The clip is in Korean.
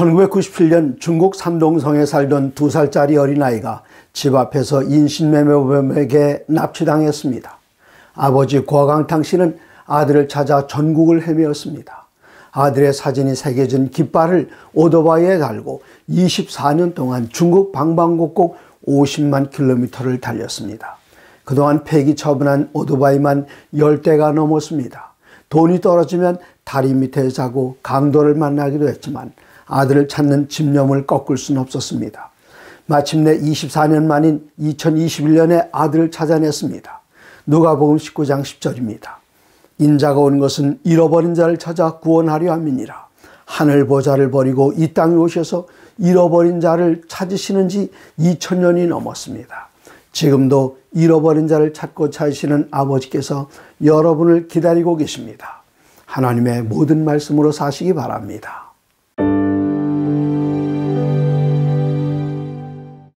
1997년 중국 산동성에 살던 두 살짜리 어린아이가 집 앞에서 인신매매범에게 납치당했습니다. 아버지 고광탕 씨는 아들을 찾아 전국을 헤매었습니다. 아들의 사진이 새겨진 깃발을 오토바이에 달고 24년 동안 중국 방방곡곡 50만 킬로미터를 달렸습니다. 그동안 폐기 처분한 오토바이만 10대가 넘었습니다. 돈이 떨어지면 다리 밑에 자고 강도를 만나기도 했지만 아들을 찾는 집념을 꺾을 수는 없었습니다. 마침내 24년 만인 2021년에 아들을 찾아냈습니다. 누가복음 19장 10절입니다. 인자가 온 것은 잃어버린 자를 찾아 구원하려 함이니라. 하늘 보좌를 버리고 이 땅에 오셔서 잃어버린 자를 찾으시는 지 2000년이 넘었습니다. 지금도 잃어버린 자를 찾고 찾으시는 아버지께서 여러분을 기다리고 계십니다. 하나님의 모든 말씀으로 사시기 바랍니다.